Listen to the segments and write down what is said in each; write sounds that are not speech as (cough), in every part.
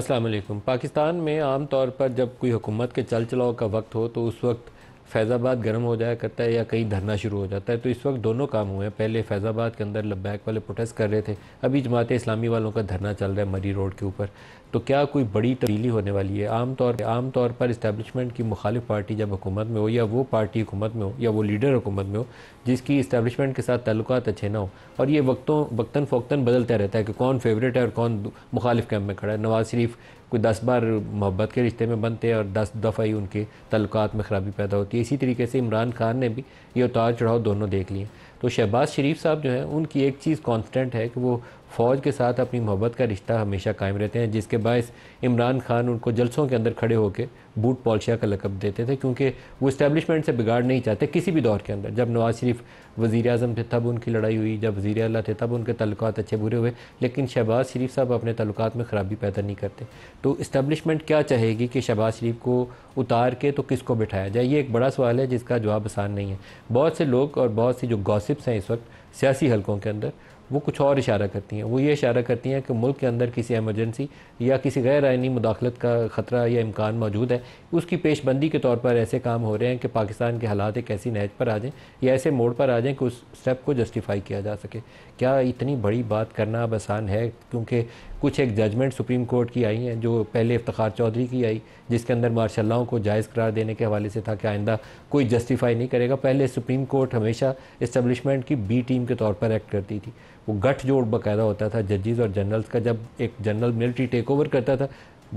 अस्सलाम पाकिस्तान में आम तौर पर जब कोई हुकूमत के चल चलाओ का वक्त हो तो उस वक्त फैज़ाबाद गर्म हो जाया करता है या कहीं धरना शुरू हो जाता है तो इस वक्त दोनों काम हुए हैं पहले फैज़ाबाद के अंदर लब्बैक वाले प्रोटेस्ट कर रहे थे अभी जमात इस्लामी वालों का धरना चल रहा है मरी रोड के ऊपर तो क्या कोई बड़ी तब्दीली होने वाली है आम तौर आम तौर पर इस्टेबलिशमेंट की मुखालिफ पार्टी जब हुकूमत में हो या वो पार्टी हुकूमत में हो या वो लीडर हुकूमत में हो जिसकी इस्टेबलिशमेंट के साथ तल्लुक अच्छे ना हो और ये वक्तों वक्ता फ़ोकता बदलता रहता है कि कौन फेवरेट है और कौन मुखालिफ कैम्प में खड़ा है नवाज़ शरीफ कोई दस बार मोहब्बत के रिश्ते में बनते हैं और दस दफ़ा ही उनके तल्क में ख़राबी पैदा होती है इसी तरीके से इमरान खान ने भी ये उतार चढ़ाव दोनों देख लिए तो शहबाज शरीफ साहब जो है उनकी एक चीज़ कॉन्स्टेंट है कि वो फ़ौज के साथ अपनी मोहब्बत का रिश्ता हमेशा कायम रहते हैं जिसके बायस इमरान खान उनको जलसों के अंदर खड़े होकर बूट पॉलशिया का लकब देते थे क्योंकि वो इस्टेबलिशमेंट से बिगाड़ नहीं चाहते किसी भी दौर के अंदर जब नवाज शरीफ वज़ी अजम थे तब उनकी लड़ाई हुई जब वज़ी अल थे तब उनके तल्क़ अच्छे बुरे हुए लेकिन शहबाज शरीफ साहब अपने तल्क में ख़राबी पैदा नहीं करते तो इस्टबलिशमेंट क्या चाहेगी कि शहबाज शरीफ को उतार के तो किस को बिठाया जाए ये एक बड़ा सवाल है जिसका जवाब आसान नहीं है बहुत से लोग और बहुत सी जो गॉसिप्स हैं इस वक्त सियासी हलकों के अंदर वो कुछ और इशारा करती हैं वो ये इशारा करती हैं कि मुल्क के अंदर किसी एमरजेंसी या किसी गैर आइनी मुदाखलत का ख़तरा या इम्कान मौजूद है उसकी पेशबंदी के तौर पर ऐसे काम हो रहे हैं कि पाकिस्तान के हालात एक ऐसी नहज पर आ जाएँ या ऐसे मोड़ पर आ जाएँ कि उस स्टेप को जस्टिफाई किया जा सके क्या इतनी बड़ी बात करना अब आसान है क्योंकि कुछ एक जजमेंट सुप्रीम कोर्ट की आई हैं जो पहले इफ्तार चौधरी की आई जिसके अंदर मार्शालाओं को जायज़ करार देने के हवाले से था कि आइंदा कोई जस्टिफाई नहीं करेगा पहले सुप्रीम कोर्ट हमेशा इस्टबलिशमेंट की बी टीम के तौर पर एक्ट करती थी वो गठजोड़ बाकायदा होता था जजेस और जनरल्स का जब एक जनरल मिलिट्री टेक ओवर करता था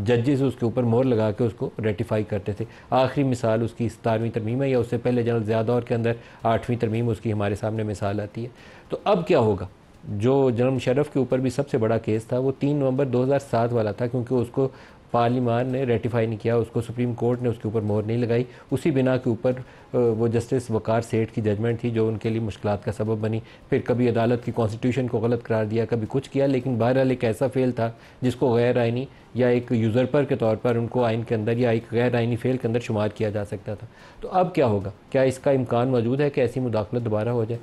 जजेस उसके ऊपर मोर लगा के उसको रेटिफाई करते थे आखिरी मिसाल उसकी सतारवीं तरमीम है या उससे पहले जनरल ज़्यादा और के अंदर आठवीं तरमीम उसकी हमारे सामने मिसाल आती है तो अब क्या होगा जो जनरल शरफ के ऊपर भी सबसे बड़ा केस था वो तीन नवंबर 2007 वाला था क्योंकि उसको पार्लिमान ने रेटिफाई नहीं किया उसको सुप्रीम कोर्ट ने उसके ऊपर मोहर नहीं लगाई उसी बिना के ऊपर वो जस्टिस वकार सेठ की जजमेंट थी जो उनके लिए मुश्किल का सबब बनी फिर कभी अदालत की कॉन्स्टिट्यूशन को गलत करार दिया कभी कुछ किया लेकिन बहरहाल एक ऐसा फेल था जिसको गैर आइनी या एक यूज़र पर के तौर पर उनको आइन के अंदर या एक गैर आइनी फेल के अंदर शुमार किया जा सकता था तो अब क्या होगा क्या इसका इम्कान मौजूद है कि ऐसी मुदाखलत दोबारा हो जाए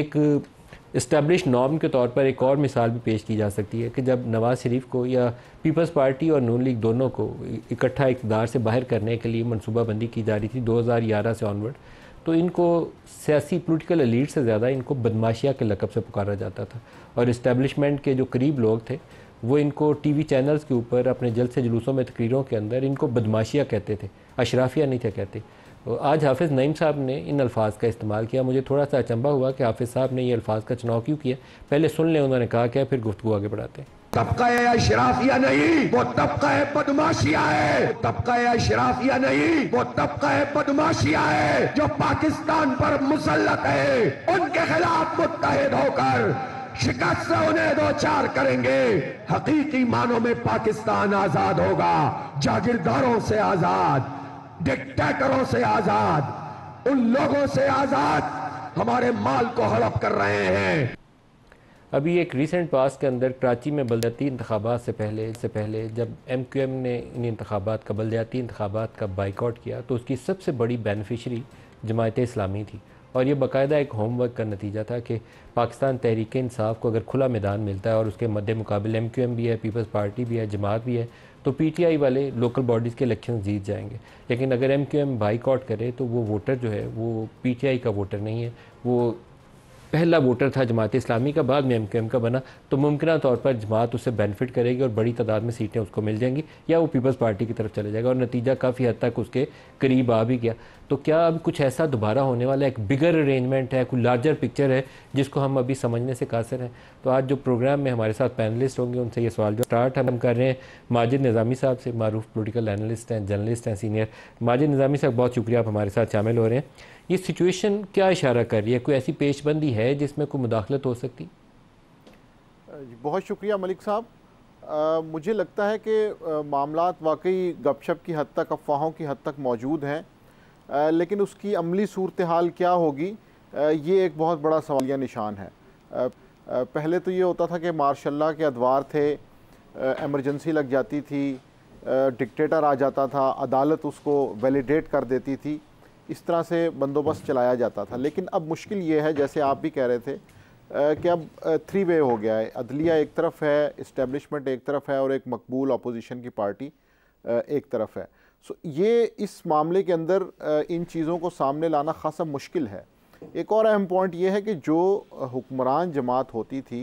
एक इस्टेब्लिश नॉर्म के तौर पर एक और मिसाल भी पेश की जा सकती है कि जब नवाज शरीफ को या पीपल्स पार्टी और नून लीग दोनों को इकट्ठा इकदार से बाहर करने के लिए मनसूबाबंदी की जा रही थी 2011 से ऑनवर्ड तो इनको सियासी पोलिटिकल एलीट से ज़्यादा इनको बदमाशिया के लकब से पुकारा जाता था और इस्टबलिशमेंट के जो करीब लोग थे वो इनको वी चैनल्स के ऊपर अपने जलसे जुलूसों में तकरीरों के अंदर इनको बदमाशिया कहते थे अशराफिया नहीं थे कहते तो आज हाफिज़ नईम साहब ने इन अल्फाज का इस्तेमाल किया मुझे थोड़ा सा अचंबा हुआ कि हाफिज़ साहब ने ये अल्फाज का चुनाव क्यों किया पहले सुन ले उन्होंने कहा क्या फिर गुफ्तु आगे बढ़ाते हैं तबका शराफिया नहीं वो तबका बदमाशिया है तबका शराफिया नहीं वो तबका बदमाशिया है जो पाकिस्तान पर मुसलत है उनके खिलाफ मुतहद होकर शिकस्त से उन्हें दो चार करेंगे हकीकी मानों में पाकिस्तान आजाद होगा जागीरदारों से आजाद डिक्टेटरों से आजाद उन लोगों से आजाद हमारे माल को हड़प कर रहे हैं अभी एक रिसेंट पास के अंदर कराची में बलदयाती इंतबात से पहले से पहले जब एम क्यू एम ने इन इंतबात का बलदती इंतबात का बाइकआउट किया तो उसकी सबसे बड़ी बेनिफिशरी जमायत इस्लामी थी और ये बाकायदा एक होमवर्क का नतीजा था कि पाकिस्तान तहरीक इंसाफ को अगर खुला मैदान मिलता है और उसके मद्दे मुकाबले एम क्यू एम भी है पीपल्स पार्टी भी है जमात भी है तो पीटीआई वाले लोकल बॉडीज़ के इलेक्शन जीत जाएंगे लेकिन अगर एम क्यू एम बाइकआउट करे तो वो वोटर जो है वो पीटीआई का वोटर नहीं है वो पहला वोटर था जमात इस्लामी का बाद में एम क्यू एम का बना तो मुमकिन तौर पर जमात उससे बेनिफिट करेगी और बड़ी तादाद में सीटें उसको मिल जाएंगी या वो पीपल्स पार्टी की तरफ चले जाएगा और नतीजा काफ़ी हद तक उसके करीब आ भी गया तो क्या अब कुछ ऐसा दोबारा होने वाला है एक बिगर अरेंजमेंट है कोई लार्जर पिक्चर है जिसको हम अभी समझने से कासर हैं तो आज जो प्रोग्राम में हमारे साथ पैनलिस्ट होंगे उनसे ये सवाल जो स्टार्ट हम कर रहे हैं माजिद निज़ामी साहब से मारूफ पोलिटिकल एनलिस्ट हैं जर्नलिस्ट हैं सीनियर माजिद निज़ामी साहब बहुत शुक्रिया आप हमारे साथ शामिल हो रहे हैं ये सिचुएशन क्या इशारा कर रही है कोई ऐसी पेशबंदी है जिसमें कोई मुदाखलत हो सकती बहुत शुक्रिया मलिक साहब मुझे लगता है कि मामला वाकई गपशप की हद तक अफवाहों की हद तक मौजूद हैं लेकिन उसकी अमली सूरत हाल क्या होगी आ, ये एक बहुत बड़ा सवालिया निशान है आ, पहले तो ये होता था कि मार्शल्ला के अदवार थे एमरजेंसी लग जाती थी डिक्टेटर आ जाता था अदालत उसको वैलिडेट कर देती थी इस तरह से बंदोबस्त चलाया जाता था लेकिन अब मुश्किल ये है जैसे आप भी कह रहे थे कि अब थ्री वे हो गया है अदलिया एक तरफ है इस्टेब्लिशमेंट एक तरफ है और एक मकबूल अपोजिशन की पार्टी एक तरफ है सो ये इस मामले के अंदर इन चीज़ों को सामने लाना खासा मुश्किल है एक और अहम पॉइंट ये है कि जो हुक्मरान जमात होती थी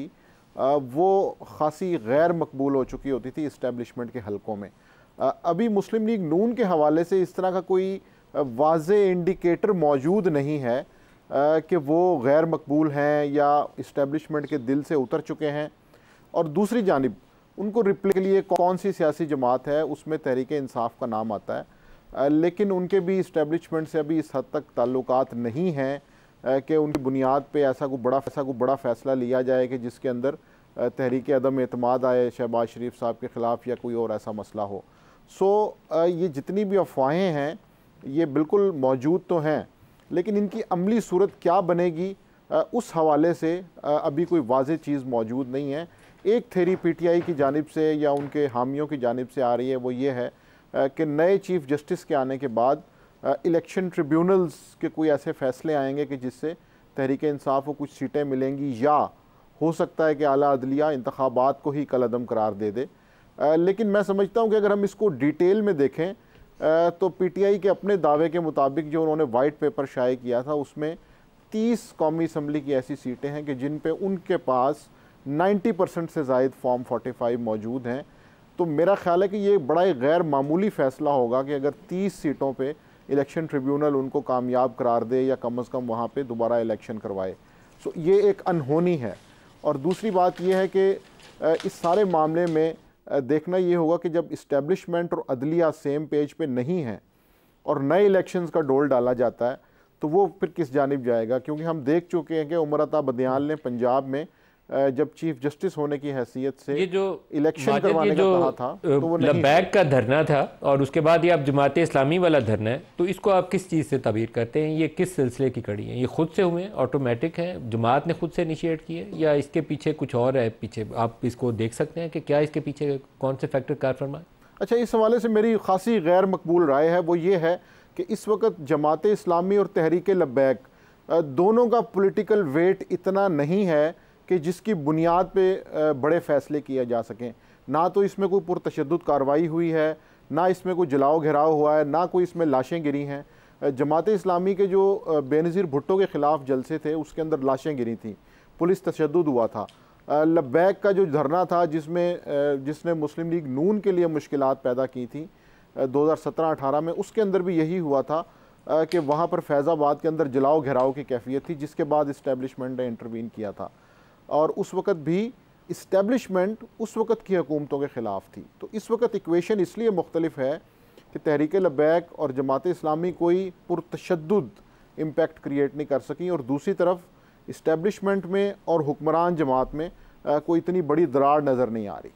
वो खासी गैर मकबूल हो चुकी होती थी इस्टेबलिशमेंट के हलकों में अभी मुस्लिम लीग नून के हवाले से इस तरह का कोई वाज इंडिकेटर मौजूद नहीं है कि वो गैर मकबूल हैं या इस्टेबलिशमेंट के दिल से उतर चुके हैं और दूसरी जानब उनको रिप्ले के लिए कौन सी सियासी जमात है उसमें तहरीक इंसाफ का नाम आता है लेकिन उनके भी इस्टेबलिशमेंट से अभी इस हद तक ताल्लुक नहीं हैं कि उनकी बुनियाद पर ऐसा को बड़ा ऐसा को बड़ा फ़ैसला लिया जाए कि जिसके अंदर तहरीक अदम अतमाद आए शहबाज शरीफ साहब के ख़िलाफ़ या कोई और ऐसा मसला हो सो ये जितनी भी अफवाहें हैं ये बिल्कुल मौजूद तो हैं लेकिन इनकी अमली सूरत क्या बनेगी उस हवाले से अभी कोई वाज चीज़ मौजूद नहीं है एक थेरी पीटीआई की जानब से या उनके हामियों की जानब से आ रही है वो ये है कि नए चीफ़ जस्टिस के आने के बाद इलेक्शन ट्रिब्यूनल्स के कोई ऐसे फ़ैसले आएंगे कि जिससे तहरीक इंसाफ को कुछ सीटें मिलेंगी या हो सकता है कि अली अदलिया इंतबात को ही कल करार दे दे आ, लेकिन मैं समझता हूँ कि अगर हम इसको डिटेल में देखें तो पीटीआई के अपने दावे के मुताबिक जो उन्होंने वाइट पेपर शाये किया था उसमें 30 कौमी असम्बली की ऐसी सीटें हैं कि जिन पे उनके पास 90 परसेंट से जायद फॉर्म 45 मौजूद हैं तो मेरा ख्याल है कि ये बड़ा ही गैर मामूली फ़ैसला होगा कि अगर 30 सीटों पे इलेक्शन ट्रिब्यूनल उनको कामयाब करार दे या कम अज़ कम वहाँ पर दोबारा इलेक्शन करवाए सो ये एक अनहोनी है और दूसरी बात यह है कि इस सारे मामले में देखना ये होगा कि जब इस्टेब्लिशमेंट और अदलिया सेम पेज पे नहीं है और नए इलेक्शंस का डोल डाला जाता है तो वो फिर किस जानब जाएगा क्योंकि हम देख चुके हैं कि उमरता बदयाल ने पंजाब में जब चीफ जस्टिस होने की हैसियत से ये जो इलेक्शन करवाने का कहा था तो वो लबैक का धरना था और उसके बाद ये आप जमात इस्लामी वाला धरना है तो इसको आप किस चीज़ से तबीर करते हैं ये किस सिलसिले की कड़ी है ये खुद से हुए हैं ऑटोमेटिक है जमात ने खुद से इनिशिएट किए या इसके पीछे कुछ और है पीछे आप इसको देख सकते हैं कि क्या इसके पीछे कौन से फैक्टर कार फरमाए अच्छा इस हवाले से मेरी खासी गैर मकबूल राय है वो ये है कि इस वक्त जमात इस्लामी और तहरीक लबैक दोनों का पोलिटिकल वेट इतना नहीं है कि जिसकी बुनियाद पे बड़े फैसले किए जा सकें ना तो इसमें कोई पुरतशद कार्रवाई हुई है ना इसमें कोई जलाओ घिराव हुआ है ना कोई इसमें लाशें गिरी हैं जमात इस्लामी के जो बेनज़ीर भुट्टो के ख़िलाफ़ जलसे थे उसके अंदर लाशें गिरी थी पुलिस तशद हुआ था लब्बैक का जो धरना था जिसमें जिसने मुस्लिम लीग नून के लिए मुश्किल पैदा की थी 2017-18 में उसके अंदर भी यही हुआ था कि वहाँ पर फैज़ाबाद के अंदर जलाओ घेराव की कैफियत थी जिसके बाद इस्टेबलिशमेंट ने इंटरवीन किया था और उस वक़्त भी इस्टेबलिशमेंट उस वक़्त की हुकूमतों के ख़िलाफ़ थी तो इस वक्त इक्वेशन इसलिए मुख्तलिफ है कि तहरीक लबैक और जमात इस्लामी कोई पुरतशद इम्पेक्ट क्रिएट नहीं कर सकें और दूसरी तरफ इस्टेबलिशमेंट में और हुक्मरान जमात में आ, कोई इतनी बड़ी दरार नज़र नहीं आ रही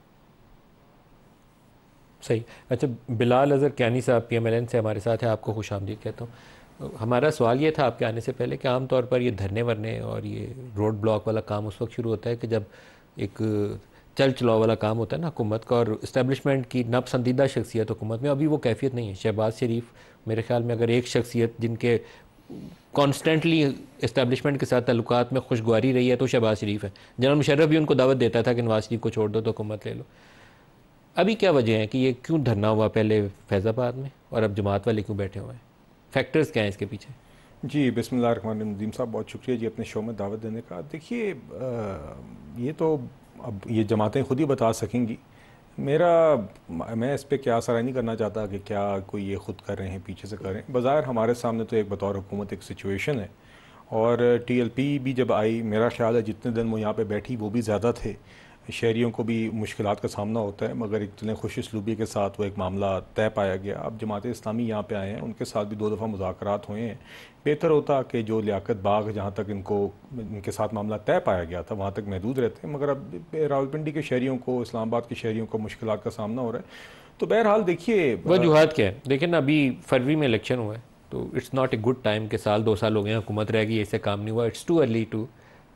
सही अच्छा बिलाल अज़र कैनी साहब पी एम एल एन से हमारे साथ है आपको खुश आमदीद कहता हूँ हमारा सवाल ये था आपके आने से पहले कि आमतौर पर ये धरने वरने और ये रोड ब्लॉक वाला काम उस वक्त शुरू होता है कि जब एक चल चलाओ वाला काम होता है ना हुकूमत का और इस्टेबलिशमेंट की नापसंदीदा शख्सियत हुकूमत में अभी वो कैफियत नहीं है शहबाज शरीफ मेरे ख्याल में अगर एक शख्सियत जिनके कॉन्स्टेंटली इस्टेबलिशमेंट के साथ तल्लक में खुशगवारी रही है तो शहबाज शरीफ है जनरल मुशर्रफ भी उनको दावत देता था कि नवाज शरीफ को छोड़ दो तो हुकूमत ले लो अभी क्या वजह है कि ये क्यों धरना हुआ पहले फैज़ाबाद में और अब जमात वाले क्यों बैठे हुए हैं फैक्टर्स क्या हैं इसके पीछे जी बसमिल नदीम साहब बहुत शुक्रिया जी अपने शो में दावत देने का देखिए ये तो अब ये जमातें खुद ही बता सकेंगी मेरा मैं इस पर क्या सराय नहीं करना चाहता कि क्या कोई ये खुद कर रहे हैं पीछे से कर रहे हैं बाज़ार हमारे सामने तो एक बतौर हुकूमत एक सिचुएशन है और टीएलपी भी जब आई मेरा ख्याल है जितने दिन वो यहाँ पे बैठी वो भी ज़्यादा थे शहरीों को भी मुश्किल का सामना होता है मगर इतने खुश इसलूबी के साथ वो एक मामला तय पाया गया अब जमात इस्लामी यहाँ पे आए हैं उनके साथ भी दो दफ़ा मुजाकर हुए हैं बेहतर होता कि जो लियाकत बाग जहाँ तक इनको इनके साथ मामला तय पाया गया था वहाँ तक महदूद रहते हैं मगर अब रावलपिंडी के शहरीों को इस्लामाबाद के शहरीों को मुश्किल का सामना हो रहा है तो बहरहाल देखिए वजूहत क्या है ना अभी फरवरी में इलेक्शन हुआ है तो it's not a good time के साल दो साल हो गए हुकूमत रहेगी ऐसे काम नहीं हुआ it's too early to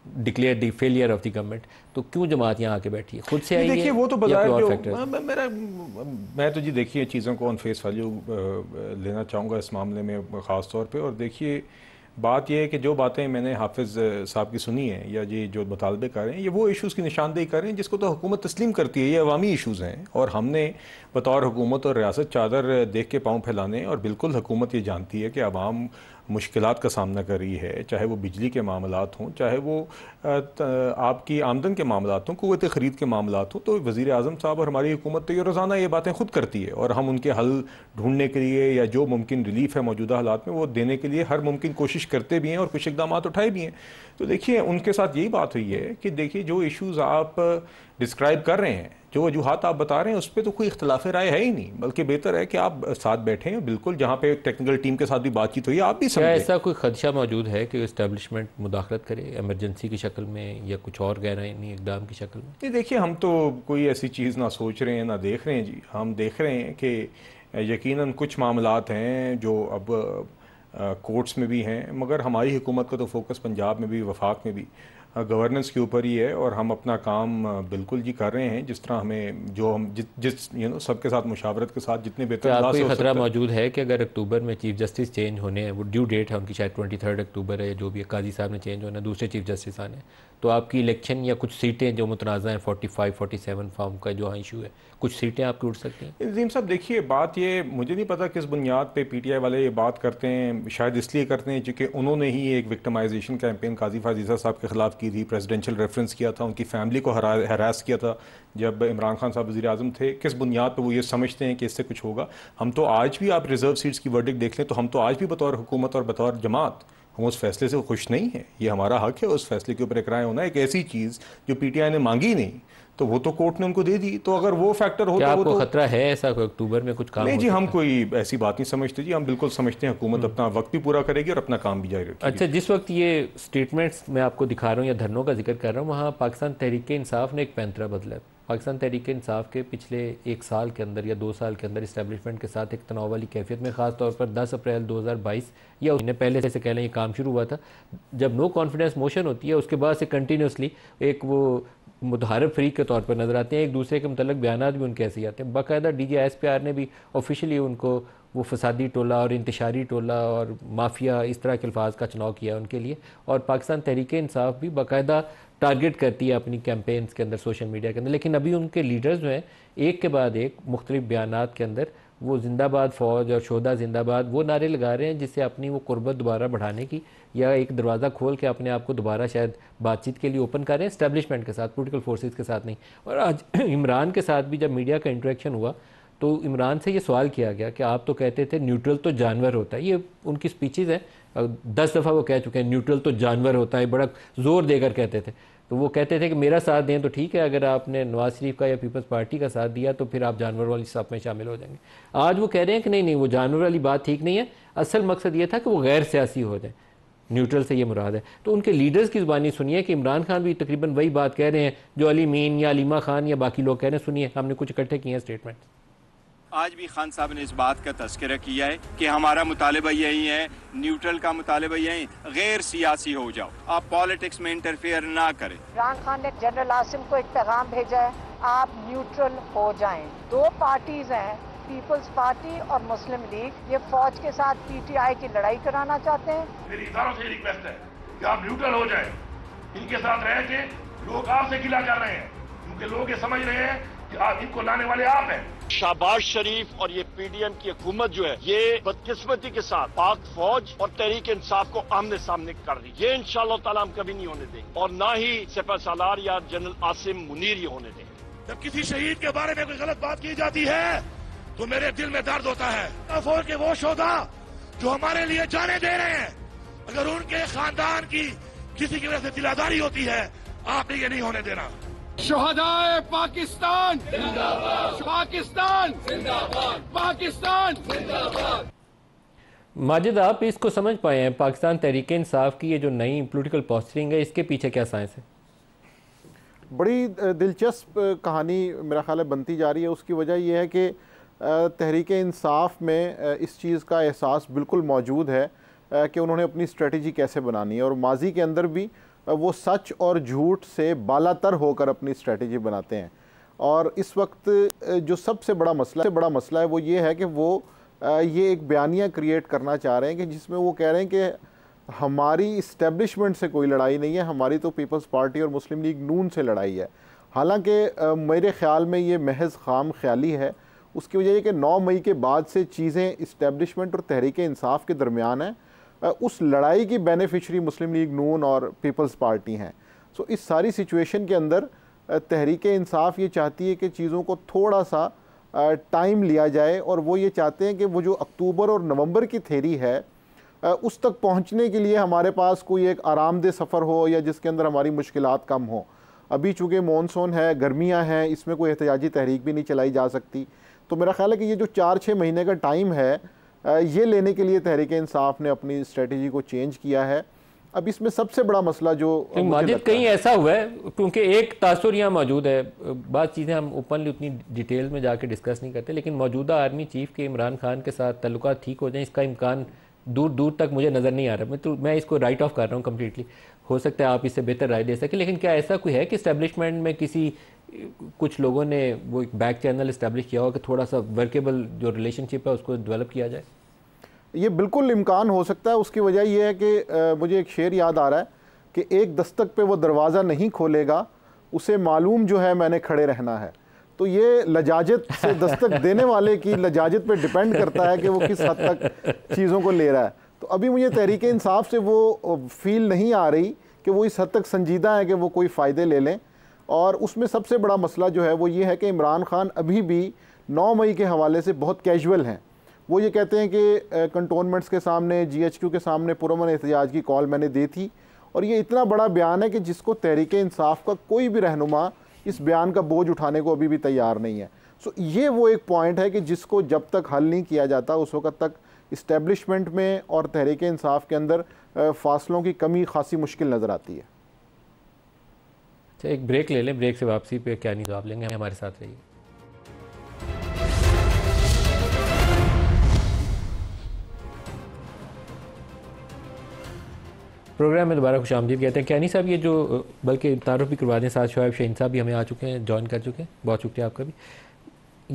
declare the failure of the government तो क्यों जमात यहाँ आके बैठी है खुद से आई देखिए वो तो मेरा मैं तो जी देखिए चीज़ों को ऑन फेस वैल्यू लेना चाहूँगा इस मामले में ख़ास तौर पर और देखिए बात यह है कि जो बातें मैंने हाफिज साहब की सुनी है या ये जो मुतालबे कर रहे हैं ये वो इशूज़ की निशानदेही कर रहे हैं जिसको तो हुकूमत तस्लीम करती है ये अवामी इशूज़ हैं और हमने बतौर हुकूमत और रियासत चादर देख के पाँव फैलाने और बिल्कुल हुकूमत ये जानती है कि आवाम मुश्किल का सामना कर रही है चाहे वो बिजली के मामला हों चाहे वो आपकी आमदन के मामला हों कुत ख़रीद के मामला हों तो वज़ी अजम साहब और हमारी हुकूमत तो ये रोज़ाना ये बातें खुद करती है और हम उनके हल ढूंढने के लिए या जो मुमकिन रिलीफ है मौजूदा हालात में वो देने के लिए हर मुमकिन कोशिश करते भी हैं और कुछ इकदाम उठाए भी हैं तो देखिए उनके साथ यही बात हुई है कि देखिए जो इशूज़ आप डिस्क्राइब कर रहे हैं जो वजूहत आप बता रहे हैं उस पर तो कोई इख्तलाफ राय है ही नहीं बल्कि बेहतर है कि आप साथ बैठे हैं बिल्कुल जहाँ पे टेक्निकल टीम के साथ भी बातचीत हुई आप भी समझे ऐसा कोई खदशा मौजूद है कि इस्टेबलिशमेंट मुदाखलत करे एमरजेंसी की शक्ल में या कुछ और गैर नहीं इकदाम की शक्ल में नहीं देखिए हम तो कोई ऐसी चीज़ ना सोच रहे हैं ना देख रहे हैं जी हम देख रहे हैं कि यकीन कुछ मामला हैं जो अब कोर्ट्स में भी हैं मगर हमारी हुकूमत का तो फोकस पंजाब में भी वफाक में भी गवर्नेंस के ऊपर ही है और हम अपना काम बिल्कुल जी कर रहे हैं जिस तरह हमें जो हम जिस जिस यू नो सबके साथ मुशावरत के साथ जितने बेहतर आपको खतरा मौजूद है कि अगर अक्टूबर में चीफ जस्टिस चेंज होने हैं वो ड्यू डेट है उनकी शायद ट्वेंटी थर्ड अक्टूबर है जो भी काजी साहब ने चेंज होना दूसरे चीफ जस्टिस आने तो आपकी इलेक्शन या कुछ सीटें जो मुतनाज़ हैं forty five forty seven form का जो इशू हाँ है कुछ सीटें आपकी उठ सकती हैं नजीम साहब देखिए बात ये मुझे नहीं पता किस बुनियाद पे पीटीआई वाले ये बात करते हैं शायद इसलिए करते हैं चूँकि उन्होंने ही एक विक्टमाइजेशन कैंपेन काजी फाजीज़ा साहब के ख़िलाफ़ की थी प्रेजिडेंशल रेफरेंस किया था उनकी फैमिली को हरास किया था जब इमरान खान साहब वजी अजम थे किस बुनियाद पर वो ये समझते हैं कि इससे कुछ होगा हम तो आज भी आप रिज़र्व सीट्स की वर्डिक देख लें तो हम तो आज भी बतौर हुकूमत और बतौर जमात हम उस फैसले से खुश नहीं हैं ये हमारा हक है उस फैसले के ऊपर एक राय होना एक ऐसी चीज़ जो पी टी आई ने मांगी नहीं तो वो तो कोर्ट ने उनको दे दी तो अगर वो फैक्टर हो तो आपको तो, खतरा है ऐसा कोई अक्टूबर में कुछ काम नहीं जी हम कोई ऐसी बात नहीं समझते जी हम बिल्कुल समझते हैं हुकूमत हम्म। अपना वक्त भी पूरा करेगी और अपना काम भी जारी रखेगी अच्छा जिस वक्त ये स्टेटमेंट्स मैं आपको दिखा रहा हूँ या धरनों का जिक्र कर रहा हूँ वहाँ पाकिस्तान तहरीक इंसाफ ने एक पैंतरा बदला पाकिस्तान तहरीक इंसाफ के पिछले एक साल के अंदर या दो साल के अंदर इस्टेबलिशमेंट के साथ एक तनाव वाली कैफियत में खास तौर पर 10 अप्रैल 2022 या उन्हें पहले से कह लें ये काम शुरू हुआ था जब नो कॉन्फिडेंस मोशन होती है उसके बाद से कंटिन्यूसली एक वो मुतहारफ फरीक के तौर पर नज़र आते हैं एक दूसरे के मतलब बयान भी उनके ऐसे ही आते हैं बाकायदा D G S P R ने भी ऑफिशियली उनको वो फसादी टोला और इंतशारी टोला और माफिया इस तरह के अल्फाज का चुनाव किया उनके लिए और पाकिस्तान तहरीक इंसाफ भी बाकायदा टारगेट करती है अपनी कैंपेन्स के अंदर सोशल मीडिया के अंदर लेकिन अभी उनके लीडर्स जो हैं एक के बाद एक मुख्तलिफ बयान के अंदर वो जिंदाबाद फ़ौज और शोधा जिंदाबाद वो नारे लगा रहे हैं जिससे अपनी वो कुर्बत दोबारा बढ़ाने की या एक दरवाज़ा खोल के अपने आप को दोबारा शायद बातचीत के लिए ओपन कर रहे हैं इस्टेबलिशमेंट के साथ पोलिटिकल फोर्सेज के साथ नहीं और आज (clears throat) इमरान के साथ भी जब मीडिया का इंट्रैक्शन हुआ तो इमरान से ये सवाल किया गया कि आप तो कहते थे न्यूट्रल तो जानवर होता है ये उनकी स्पीचेज़ हैं दस दफ़ा वो कह चुके हैं न्यूट्रल तो जानवर होता है बड़ा ज़ोर देकर कहते थे तो वो कहते थे कि मेरा साथ दें तो ठीक है अगर आपने नवाज शरीफ का या पीपल्स पार्टी का साथ दिया तो फिर आप जानवर वाली साफ में शामिल हो जाएंगे आज वो कह रहे हैं कि नहीं नहीं वो जानवर वाली बात ठीक नहीं है असल मकसद ये था कि वो गैर सियासी हो जाए न्यूट्रल से ये मुराद है तो उनके लीडर्स की जबानी सुनिए कि इमरान खान भी तकरीबन वही बात कह रहे हैं जो अली मीन या अलीमा खान या बाकी लोग कह रहे हैं सुनिए हमने कुछ इकट्ठे किए हैं स्टेटमेंट्स आज भी खान साहब ने इस बात का तस्करा किया है कि हमारा मुतालबा यही है न्यूट्रल का मुतालबा यही गैर सियासी हो जाओ आप पॉलिटिक्स में इंटरफेयर ना करें इमरान खान ने जनरल आसिम को एक पैगाम भेजा है आप न्यूट्रल हो जाएं। दो पार्टीज हैं पीपल्स पार्टी और मुस्लिम लीग ये फौज के साथ पीटीआई की लड़ाई कराना चाहते हैं मेरी से रिक्वेस्ट है कि आप न्यूट्रल हो जाए इनके साथ रह के लोग आपसे गिला जा रहे हैं क्योंकि लोग ये समझ रहे हैं कि आप इनको लाने वाले आप हैं शाहबाज शरीफ और ये पीडीएम की हुकूमत जो है ये बदकिस्मती के साथ पाक फौज और तहरीक इंसाफ को आमने सामने कर रही ये इन ताला हम कभी नहीं होने देंगे और ना ही सिपा सालार या जनरल आसिम मुनीर ये होने देंगे जब किसी शहीद के बारे में कोई गलत बात की जाती है तो मेरे दिल में दर्द होता है फौज के वो शोधा जो हमारे लिए जाने दे रहे हैं अगर उनके खानदान की किसी की वजह से दिलादारी होती है आपने ये नहीं होने देना शहदाए पाकिस्तान पाकिस्तान पाकिस्तान माजिद आप इसको समझ पाए हैं पाकिस्तान तहरीक इंसाफ की ये जो नई पोलिटिकल पोस्टरिंग है इसके पीछे क्या साइंस है बड़ी दिलचस्प कहानी मेरा ख्याल है बनती जा रही है उसकी वजह यह है कि तहरीक इंसाफ में इस चीज़ का एहसास बिल्कुल मौजूद है कि उन्होंने अपनी स्ट्रेटजी कैसे बनानी है और माजी के अंदर भी वो सच और झूठ से बालातर होकर अपनी स्ट्रेटजी बनाते हैं और इस वक्त जो सबसे बड़ा मसला सबसे बड़ा मसला है वो ये है कि वो ये एक बयानिया क्रिएट करना चाह रहे हैं कि जिसमें वो कह रहे हैं कि हमारी इस्टेब्लिशमेंट से कोई लड़ाई नहीं है हमारी तो पीपल्स पार्टी और मुस्लिम लीग नून से लड़ाई है हालांकि मेरे ख्याल में ये महज खाम ख्याली है उसकी वजह यह कि 9 मई के बाद से चीज़ें इस्टेब्लिशमेंट और तहरीक इंसाफ के दरमियान हैं उस लड़ाई की बेनिफिशरी मुस्लिम लीग नून और पीपल्स पार्टी हैं सो इस सारी सिचुएशन के अंदर तहरीक इंसाफ ये चाहती है कि चीज़ों को थोड़ा सा टाइम लिया जाए और वो ये चाहते हैं कि वो जो अक्टूबर और नवंबर की थेरी है उस तक पहुंचने के लिए हमारे पास कोई एक आरामदेह सफ़र हो या जिसके अंदर हमारी मुश्किल कम हो अभी चूँकि मानसून है गर्मियाँ हैं इसमें कोई एहतजाजी तहरीक भी नहीं चलाई जा सकती तो मेरा ख्याल है कि ये जो चार छः महीने का टाइम है ये लेने के लिए तहरीक इंसाफ ने अपनी स्ट्रेटजी को चेंज किया है अब इसमें सबसे बड़ा मसला जो माजिद कहीं ऐसा हुआ है क्योंकि एक तासर यहाँ मौजूद है बात चीज़ें हम ओपनली उतनी डिटेल में जाके डिस्कस नहीं करते लेकिन मौजूदा आर्मी चीफ के इमरान खान के साथ तल्लुक ठीक हो जाए इसका इम्कान दूर दूर तक मुझे नज़र नहीं आ रहा मैं तो मैं इसको राइट ऑफ कर रहा हूँ कम्प्लीटली हो सकता है आप इससे बेहतर राय दे सकें लेकिन क्या ऐसा कोई है कि इस्टेब्लिशमेंट में किसी कुछ लोगों ने वो एक बैक चैनल इस्टेब्लिश किया होगा कि थोड़ा सा वर्केबल जो रिलेशनशिप है उसको डेवलप किया जाए ये बिल्कुल इम्कान हो सकता है उसकी वजह यह है कि मुझे एक शेर याद आ रहा है कि एक दस्तक पे वो दरवाज़ा नहीं खोलेगा उसे मालूम जो है मैंने खड़े रहना है तो ये लजाजत से दस्तक (laughs) देने वाले की लजाजत पे डिपेंड करता है कि वो किस हद तक चीज़ों को ले रहा है तो अभी मुझे तहरीक इंसाफ से वो फील नहीं आ रही कि वो इस हद तक संजीदा है कि वो कोई फ़ायदे ले लें और उसमें सबसे बड़ा मसला जो है वो ये है कि इमरान खान अभी भी 9 मई के हवाले से बहुत कैजुअल हैं वो ये कहते हैं कि कंटोनमेंट्स के सामने जीएचक्यू के सामने पुरमन एहतजाज की कॉल मैंने दी थी और ये इतना बड़ा बयान है कि जिसको तहरीक इंसाफ का कोई भी रहनुमा इस बयान का बोझ उठाने को अभी भी तैयार नहीं है सो ये वो एक पॉइंट है कि जिसको जब तक हल नहीं किया जाता उस वक्त तक इस्टेब्लिशमेंट में और तहरीक इंसाफ के अंदर फ़ासलों की कमी खासी मुश्किल नज़र आती है अच्छा एक ब्रेक ले लें ब्रेक से वापसी पे क्या नहीं जवाब लेंगे हमारे साथ रहिए प्रोग्राम में दोबारा खुश आमदीद कहते हैं कैनी साहब ये जो बल्कि तारुफ भी करवा दें साथ शुब शहीन साहब भी हमें आ चुके हैं ज्वाइन कर चुके हैं बहुत शुक्रिया आपका भी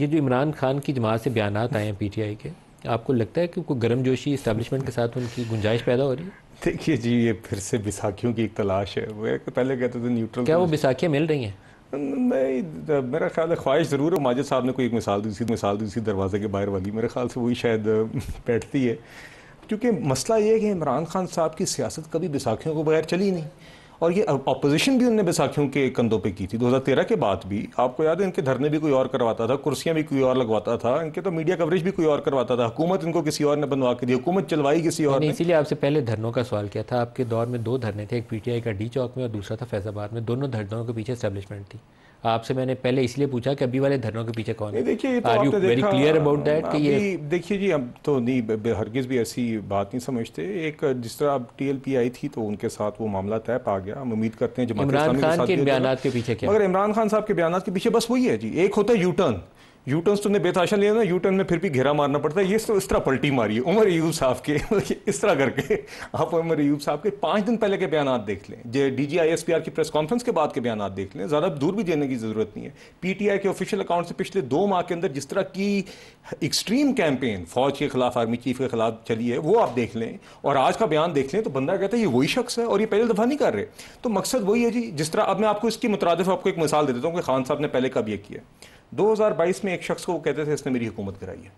ये जो इमरान खान की जमात से बयान आए हैं पी टी आई के आपको लगता है कि कोई गर्म जोशी इस्टेबलिशमेंट के साथ उनकी गुंजाइश पैदा हो रही है देखिए जी ये फिर से विसाखियों की एक तलाश है वो पहले कहते थे न्यूट्रल क्या वो विसाखियाँ मिल रही हैं नहीं मेरा ख्याल है ख्वाहिश ज़रूर है माजिद साहब ने कोई एक मिसाल दी थी मिसाल दी थी दरवाजे के बाहर वाली मेरे ख्याल से वही शायद (laughs) बैठती है क्योंकि मसला ये है कि इमरान खान साहब की सियासत कभी विसाखियों को बगैर चली नहीं और ये अपोजिशन भी उनने बैसाखियों के कंधों पे की थी 2013 के बाद भी आपको याद है इनके धरने भी कोई और करवाता था कुर्सियां भी कोई और लगवाता था इनके तो मीडिया कवरेज भी कोई और करवाता था हुकूमत इनको किसी और ने बनवा के दी हुकूमत चलवाई किसी और इसीलिए आपसे पहले धरनों का सवाल किया था आपके दौर में दो धरने थे एक पीटीआई का डी चौक में और दूसरा था फैजाबाद में दोनों धरनों के पीछे स्टैब्लिशमेंट थी आपसे मैंने पहले इसलिए पूछा कि अभी वाले धरनों के पीछे कौन है देखिए तो क्लियर अबाउट दैट कि ये देखिए जी अब तो नहीं हरगिज़ भी ऐसी बात नहीं समझते एक जिस तरह अब टीएलपी आई थी तो उनके साथ वो मामला तय पा गया हम उम्मीद करते हैं इमरान खान के बयान के पीछे क्या मगर इमरान खान साहब के बयान के पीछे बस वही है जी एक होता है यू टर्न यू टर्न तुमने बेताशा लिया ना यू टर्न में फिर भी घेरा मारना पड़ता है ये तो इस तरह पलटी मारी है उमर यूब साहब के (laughs) इस तरह करके आप उमर यूब साहब के पाँच दिन पहले के बयान देख लें J D G I S P R की प्रेस कॉन्फ्रेंस के बाद के बयान देख लें ज़्यादा दूर भी देने की ज़रूरत नहीं है पी टी आई के ऑफिशियल अकाउंट से पिछले दो माह के अंदर जिस तरह की एक्सट्रीम कैंपेन फौज के खिलाफ आर्मी चीफ के खिलाफ चली है वो आप देख लें और आज का बयान देख लें तो बंदा कहता है ये वही शख्स है और ये पहले दफ़ा नहीं कर रहे तो मकसद वही है जी जिस तरह अब मैं आपको इसकी मुतरद आपको एक मिसाल दे देता हूँ कि खान साहब ने पहले कब यह किया 2022 में एक शख्स को वो कहते थे इसने मेरी हुकूमत कराई है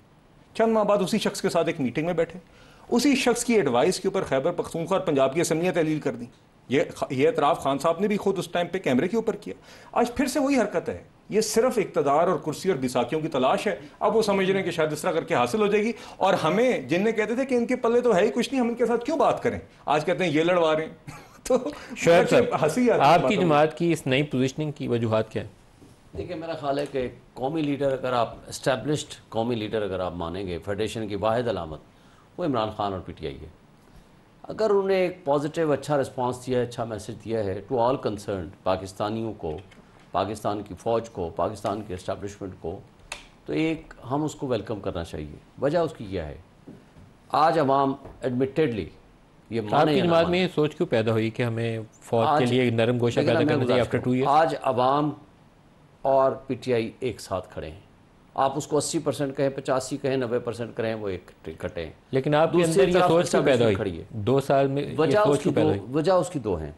चंद माह बाद उसी शख्स के साथ एक मीटिंग में बैठे उसी शख्स की एडवाइस के ऊपर खैबर पख्तूनख्वा और पंजाब की असम्बलियाँ तहलील कर दी ये ये एतराफ़ खान साहब ने भी खुद उस टाइम पे कैमरे के ऊपर किया आज फिर से वही हरकत है ये सिर्फ इकतदार और कुर्सी और बिसाखियों की तलाश है अब वो समझ रहे हैं कि शायद इस तरह करके हासिल हो जाएगी और हमें जिनने कहते थे कि इनके पल्ले तो है ही कुछ नहीं हम इनके साथ क्यों बात करें आज कहते हैं ये लड़वा रहे हैं (laughs) तो शायद हंसी आपकी जमात की इस नई पोजिशनिंग की वजूहत क्या है देखिए मेरा ख्याल है कि कौमी लीडर अगर आप इस्टेब्लिश्ड कौमी लीडर अगर आप मानेंगे फेडरेशन की वाद अलामत वो इमरान खान और पी टी आई है अगर उन्हें एक पॉजिटिव अच्छा रिस्पांस दिया है अच्छा मैसेज दिया है टू ऑल कंसर्न पाकिस्तानियों को पाकिस्तान की फ़ौज को पाकिस्तान के इस्टबलिशमेंट को तो एक हम उसको वेलकम करना चाहिए वजह उसकी क्या है आज आवाम एडमिटेडली ये माने में सोच क्यों पैदा हुई कि हमें फौज के लिए नरम गोशा आज आवाम और पीटीआई एक साथ खड़े हैं आप उसको 80 परसेंट कहें पचासी कहें नब्बे परसेंट करें वो एक कटे हैं लेकिन आप दूसरी सोच पैदा हुई खड़ी है दो साल में वजह उसकी दो वजह उसकी दो हैं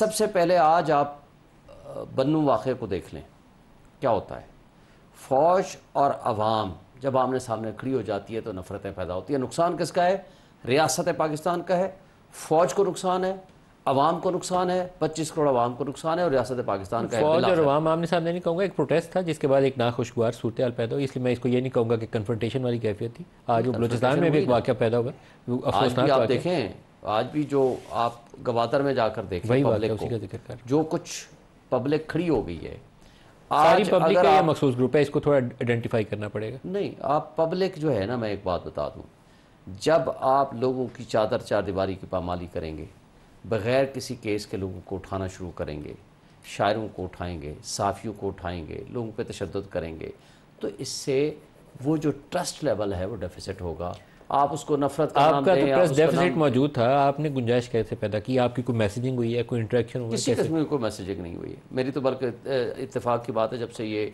सबसे पहले आज आप बन्नू वाक़े को देख लें क्या होता है फौज और आवाम जब आमने सामने खड़ी हो जाती है तो नफ़रतें पैदा होती हैं नुकसान किसका है रियासत पाकिस्तान का है फ़ौज को नुकसान है अवाम को नुकसान है पच्चीस करोड़ अवाम को नुकसान है और रियासत पाकिस्तान का फौज और अवाम आमने सामने नहीं कहूँगा एक प्रोटेस्ट था जिसके बाद एक नाखुशगवार सूरत हाल पैदा हुई इसलिए मैं इसको ये नहीं कहूँगा कि कन्फ्रंटेशन वाली कैफियत थी आज वो बलोचिस्तान में भी एक वाक़ पैदा हुआ आज आप देखें आज भी जो आप गवातर में जाकर देखें वही उसी का जिक्र कर जो कुछ पब्लिक खड़ी हो गई है सारी पब्लिक का मखसूस ग्रुप है इसको थोड़ा आइडेंटिफाई करना पड़ेगा नहीं आप पब्लिक जो है ना मैं एक बात बता दूँ जब आप लोगों की चादर चार दीवारी की पामाली करेंगे बग़ैर किसी केस के लोगों को उठाना शुरू करेंगे शायरों को उठाएंगे साफ़ियों को उठाएंगे लोगों पे तशद करेंगे तो इससे वो जो ट्रस्ट लेवल है वो डेफिसिट होगा आप उसको नफरत का आपका तो आप डेफिसिट मौजूद था आपने गुंजाइश कैसे पैदा की आपकी कोई मैसेजिंग हुई है कोई इंटरेक्शन हुई किसी किस्म की कोई मैसेजिंग नहीं हुई है मेरी तो बल्कि इतफाक़ की बात है जब से ये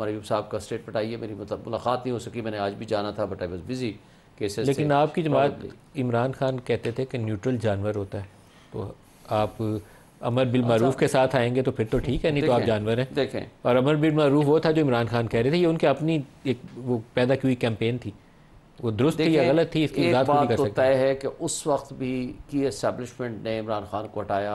मरीब साहब का स्टेटमेंट आई है मेरी मतलब मुलाकात नहीं हो सकी मैंने आज भी जाना था but I was busy cases लेकिन आपकी जमात इमरान खान कहते थे कि न्यूट्रल जानवर होता है तो आप अमर बिल अच्छा। मारूफ के साथ आएंगे तो फिर तो ठीक है नहीं तो आप जानवर हैं देखें और अमर बिल मारूफ वो था जो इमरान खान कह रहे थे ये उनकी अपनी एक वो पैदा की हुई कैंपेन थी वो दुरुस्त थी या गलत थी इसकी बात नहीं कर तो तय है कि उस वक्त भी की एस्टेब्लिशमेंट ने इमरान खान को हटाया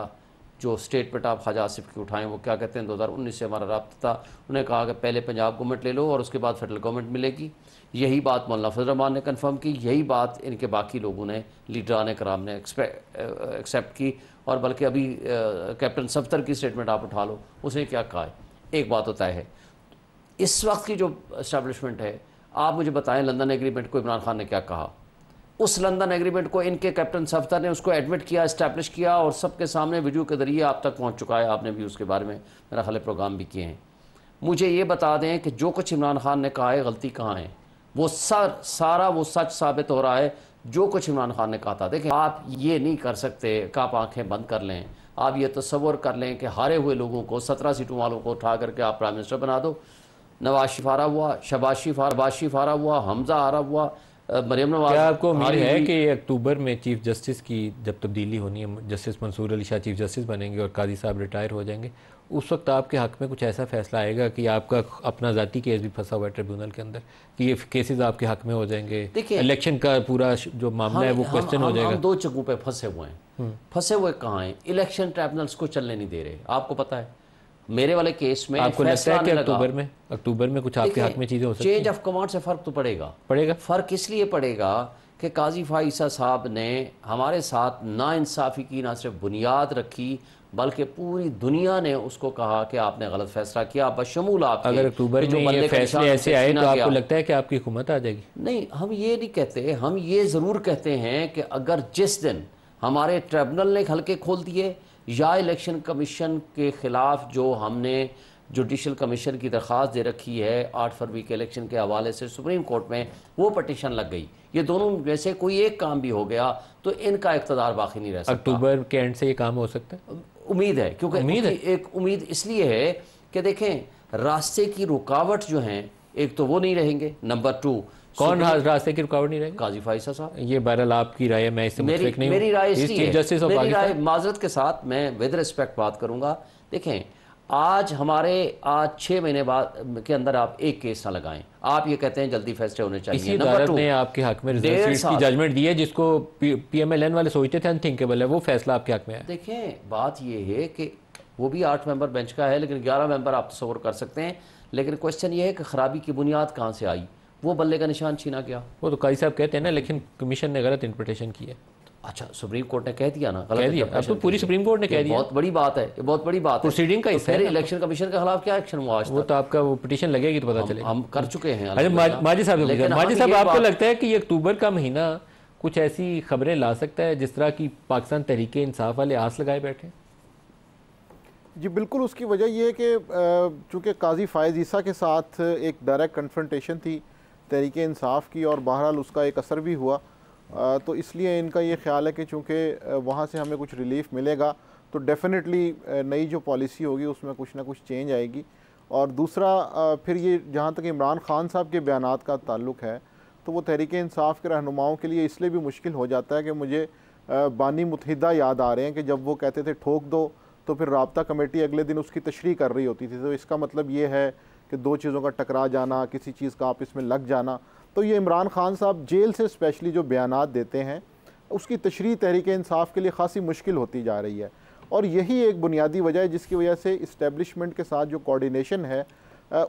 जो स्टेटमेंट आप खाजा आसिफ की उठाएं वो क्या कहते हैं दो हज़ार उन्नीस से हमारा रबता था उन्हें कहा कि पहले पंजाब गवर्नमेंट ले लो और उसके बाद फेडरल गवर्नमेंट मिलेगी यही बात मौलाना फजलरहमान ने कन्फर्म की यही बात इनके बाकी लोगों ने लीडरान कराम ने एक्सेप्ट की और बल्कि अभी कैप्टन सफ्तर की स्टेटमेंट आप उठा लो उसने क्या कहा है एक बात होता तो तय है इस वक्त की जो इस्टबलिशमेंट है आप मुझे बताएं लंदन एग्रीमेंट को इमरान खान ने क्या कहा उस लंदन एग्रीमेंट को इनके कैप्टन सफ्तर ने उसको एडमिट किया इस्टेब्लिश किया और सबके सामने वीडियो के ज़रिए आप तक पहुँच चुका है आपने भी उसके बारे में मेरा ख्याल प्रोग्राम भी किए हैं मुझे ये बता दें कि जो कुछ इमरान खान ने कहा है गलती कहाँ है वो सर सारा वो सच साबित हो रहा है जो कुछ इमरान खान ने कहा था देखें आप ये नहीं कर सकते कि आप आंखें बंद कर लें आप ये तस्वर कर लें कि हारे हुए लोगों को सत्रह सीटों वालों को उठा करके आप प्राइम मिनिस्टर बना दो नवाज शिफ हारा हुआ शबाज शिफ शबाज शिफ हारा हुआ हमजा हारा हुआ मरियम नवाज क्या आपको उम्मीद है कि अक्टूबर में चीफ जस्टिस की जब तब्दीली होनी है justice Mansoor Ali Shah chief justice बनेंगे और काजी साहब रिटायर हो जाएंगे उस वक्त आपके हक़ में कुछ ऐसा फैसला आएगा कि आपका अपना ज़ाती केस भी फंसा हुआ है ट्रिब्यूनल के अंदर कि ये केसेस आपके हक़ में हो जाएंगे देखिए इलेक्शन का पूरा जो मामला हाँ, है वो क्वेश्चन हो जाएगा हम दो चकों पे फंसे हुए हैं हम्म। फंसे हुए कहाँ हैं इलेक्शन ट्राइब्यूनल्स को चलने नहीं दे रहे आपको पता है मेरे वाले केस में आपको लगता है कि अक्टूबर में अक्टूबर में कुछ आपके हक में चीज़ें हो सकती चेंज ऑफ कमांड से फ़र्क तो पड़ेगा पड़ेगा फ़र्क इसलिए पड़ेगा कि काजी फाइसा साहब ने हमारे साथ ना इंसाफी की ना सिर्फ बुनियाद रखी बल्कि पूरी दुनिया ने उसको कहा कि आपने गलत फैसला किया बशमूल आप अगर अक्टूबर में ये फैसले ऐसे आए तो आपको लगता है कि आपकी हुकूमत आ जाएगी नहीं हम ये नहीं कहते हम ये ज़रूर कहते हैं कि अगर जिस दिन हमारे ट्रिब्यूनल ने हल्के खोल दिए या इलेक्शन कमीशन के ख़िलाफ़ जो हमने जुडिशल कमीशन की दरख्वास्त दे रखी है आठ फरवरी के इलेक्शन के हवाले से सुप्रीम कोर्ट में वो पटिशन लग गई ये दोनों में से कोई एक काम भी हो गया तो इनका इकतदार बाकी नहीं रह सकता अक्टूबर के एंड से ये काम हो सकता है उम्मीद है क्योंकि उम्मीद है एक उम्मीद इसलिए है कि देखें रास्ते की रुकावट जो है एक तो वो नहीं रहेंगे नंबर टू कौन रास्ते की रुकावट नहीं रहेगी काजी फाइसा साहब ये बहरहाल आपकी राय मैं इससे मेरी, नहीं मेरी राय इसकी माजरत के साथ मैं विद रिस्पेक्ट बात करूंगा देखें आज हमारे आज छः महीने बाद के अंदर आप एक केस ना लगाएं आप ये कहते हैं जल्दी फैसले होने चाहिए नंबर ने आपके हक में की जजमेंट दी है जिसको पीएमएलएन वाले सोचते थे अनथिंकेबल है वो फैसला आपके हक में है देखें बात ये है कि वो भी आठ मेंबर बेंच का है लेकिन ग्यारह मेंबर आप तस्वर कर सकते हैं लेकिन क्वेश्चन ये है कि खराबी की बुनियाद कहाँ से आई वो बल्ले का निशान छीना गया वो तो कई साहब कहते हैं ना लेकिन कमीशन ने गलत इंटरप्रटेशन किया अच्छा सुप्रीम कोर्ट ने कह दिया ना कह दिया अब तो पूरी सुप्रीम कोर्ट ने कह दिया बहुत बड़ी बात है ये बहुत बड़ी बात प्रोसीडिंग का तो फिर इलेक्शन कमीशन के खिलाफ क्या एक्शन हुआ वो तो आपका वो पिटीशन लगेगी तो पता चले हम कर चुके हैं अरे माजी साहब माजी हाँ, साहब आपको लगता है कि अक्टूबर का महीना कुछ ऐसी खबरें ला सकता है जिस तरह की पाकिस्तान तहरीक इंसाफ वाले आस लगाए बैठे जी बिल्कुल उसकी वजह यह है कि चूँकि काजी फ़ायज़ ईसा के साथ एक डायरेक्ट कन्फ्रंटेशन थी तहरीक इंसाफ की और बहरहाल उसका एक असर भी हुआ तो इसलिए इनका ये ख्याल है कि चूँकि वहाँ से हमें कुछ रिलीफ मिलेगा तो डेफ़िनेटली नई जो पॉलिसी होगी उसमें कुछ ना कुछ चेंज आएगी और दूसरा फिर ये जहाँ तक इमरान खान साहब के बयान का ताल्लुक है तो वो तहरीक इंसाफ के रहनुमाओं के लिए इसलिए भी मुश्किल हो जाता है कि मुझे बानी मुतहदा याद आ रहे हैं कि जब वो कहते थे ठोक दो तो फिर रबता कमेटी अगले दिन उसकी तशरी कर रही होती थी तो इसका मतलब ये है कि दो चीज़ों का टकरा जाना किसी चीज़ का आपस में लग जाना तो ये इमरान खान साहब जेल से स्पेशली जो बयान देते हैं उसकी तशरी तहरीक इंसाफ के लिए खासी मुश्किल होती जा रही है और यही एक बुनियादी वजह है जिसकी वजह से इस्टेबलिशमेंट के साथ जो कोऑर्डिनेशन है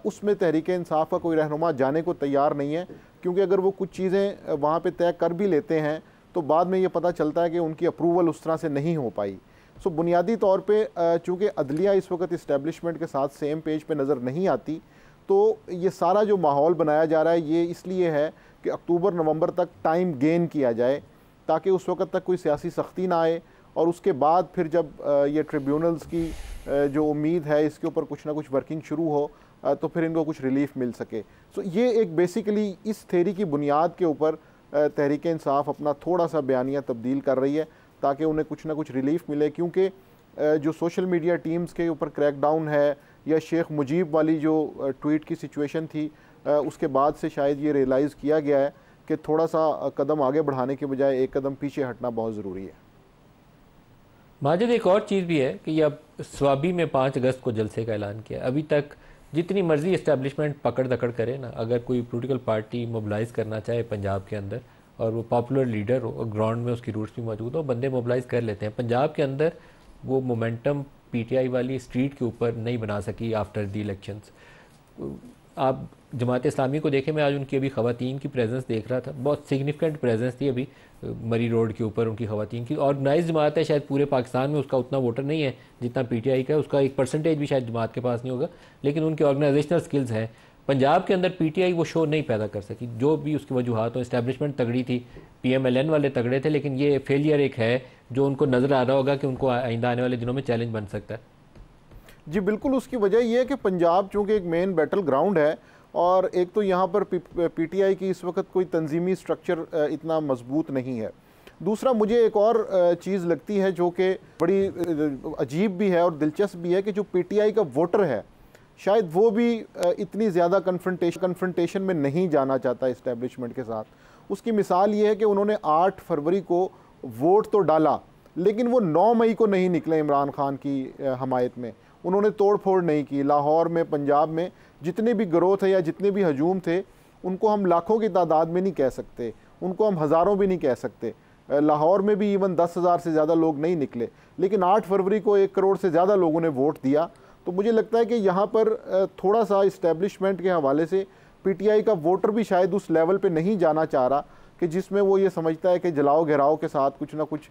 उसमें तहरीक इंसाफ का कोई रहनुमा जाने को तैयार नहीं है क्योंकि अगर वो कुछ चीज़ें वहाँ पर तय कर भी लेते हैं तो बाद में ये पता चलता है कि उनकी अप्रूवल उस तरह से नहीं हो पाई सो बुनियादी तौर पे चूँकि अदलिया इस वक्त इस्टेबलिशमेंट के साथ सेम पेज पर नज़र नहीं आती तो ये सारा जो माहौल बनाया जा रहा है ये इसलिए है कि अक्टूबर नवंबर तक टाइम गेन किया जाए ताकि उस वक़्त तक कोई सियासी सख्ती ना आए और उसके बाद फिर जब ये ट्रिब्यूनल्स की जो उम्मीद है इसके ऊपर कुछ ना कुछ वर्किंग शुरू हो तो फिर इनको कुछ रिलीफ मिल सके सो ये एक बेसिकली इस थेरी की बुनियाद के ऊपर तहरीक इंसाफ अपना थोड़ा सा बयानिया तब्दील कर रही है ताकि उन्हें कुछ ना कुछ रिलीफ मिले क्योंकि जो सोशल मीडिया टीम्स के ऊपर क्रैकडाउन है या शेख मुजीब वाली जो ट्वीट की सिचुएशन थी उसके बाद से शायद ये रियलाइज़ किया गया है कि थोड़ा सा कदम आगे बढ़ाने के बजाय एक कदम पीछे हटना बहुत ज़रूरी है माजिद एक और चीज़ भी है कि अब स्वाबी में पाँच अगस्त को जलसे का ऐलान किया अभी तक जितनी मर्जी इस्टेब्लिशमेंट पकड़ दकड़ करे ना अगर कोई पोलिटिकल पार्टी मोबलाइज़ करना चाहे पंजाब के अंदर और वो पॉपुलर लीडर हो ग्राउंड में उसकी रूट्स भी मौजूद हो बंदे मोबलाइज़ कर लेते हैं पंजाब के अंदर वो मोमेंटम पीटीआई वाली स्ट्रीट के ऊपर नहीं बना सकी आफ्टर दी इलेक्शंस आप जमात इस्लामी को देखें मैं आज उनकी अभी खवतिन की प्रेजेंस देख रहा था बहुत सिग्निफिकेंट प्रेजेंस थी अभी मरी रोड के ऊपर उनकी खातन की ऑर्गेनाइज जमात है शायद पूरे पाकिस्तान में उसका उतना वोटर नहीं है जितना पी टी आई का उसका एक परसेंटेज भी शायद जमात के पास नहीं होगा लेकिन उनके ऑर्गेनाइजेशनल स्किल्स हैं पंजाब के अंदर पी टी आई वो शो नहीं पैदा कर सकी जो भी उसकी वजूहत हो इस्टेबलिशमेंट तगड़ी थी पी एम एल एन वाले तगड़े थे लेकिन ये फेलियर एक है जो उनको नज़र आ रहा होगा कि उनको आइंदा आने वाले दिनों में चैलेंज बन सकता है जी बिल्कुल उसकी वजह यह है कि पंजाब चूँकि एक मेन बैटल ग्राउंड है और एक तो यहाँ पर पीटीआई की इस वक्त कोई तंजीमी स्ट्रक्चर इतना मजबूत नहीं है दूसरा मुझे एक और चीज़ लगती है जो कि बड़ी अजीब भी है और दिलचस्प भी है कि जो पीटीआई का वोटर है शायद वो भी इतनी ज़्यादा कन्फ्रंटेशन कन्फ्रंटेशन में नहीं जाना चाहता इस्टेब्लिशमेंट के साथ उसकी मिसाल ये है कि उन्होंने आठ फरवरी को वोट तो डाला लेकिन वो नौ मई को नहीं निकले इमरान खान की हमायत में उन्होंने तोड़ फोड़ नहीं की लाहौर में पंजाब में जितने भी ग्रोह थे या जितने भी हजूम थे उनको हम लाखों की तादाद में नहीं कह सकते उनको हम हज़ारों भी नहीं कह सकते लाहौर में भी इवन दस हज़ार से ज़्यादा लोग नहीं निकले लेकिन आठ फरवरी को एक करोड़ से ज़्यादा लोगों ने वोट दिया तो मुझे लगता है कि यहाँ पर थोड़ा सा इस्टेब्लिशमेंट के हवाले से पीटीआई का वोटर भी शायद उस लेवल पे नहीं जाना चाह रहा कि जिसमें वो ये समझता है कि जलाओ घेराव के साथ कुछ ना कुछ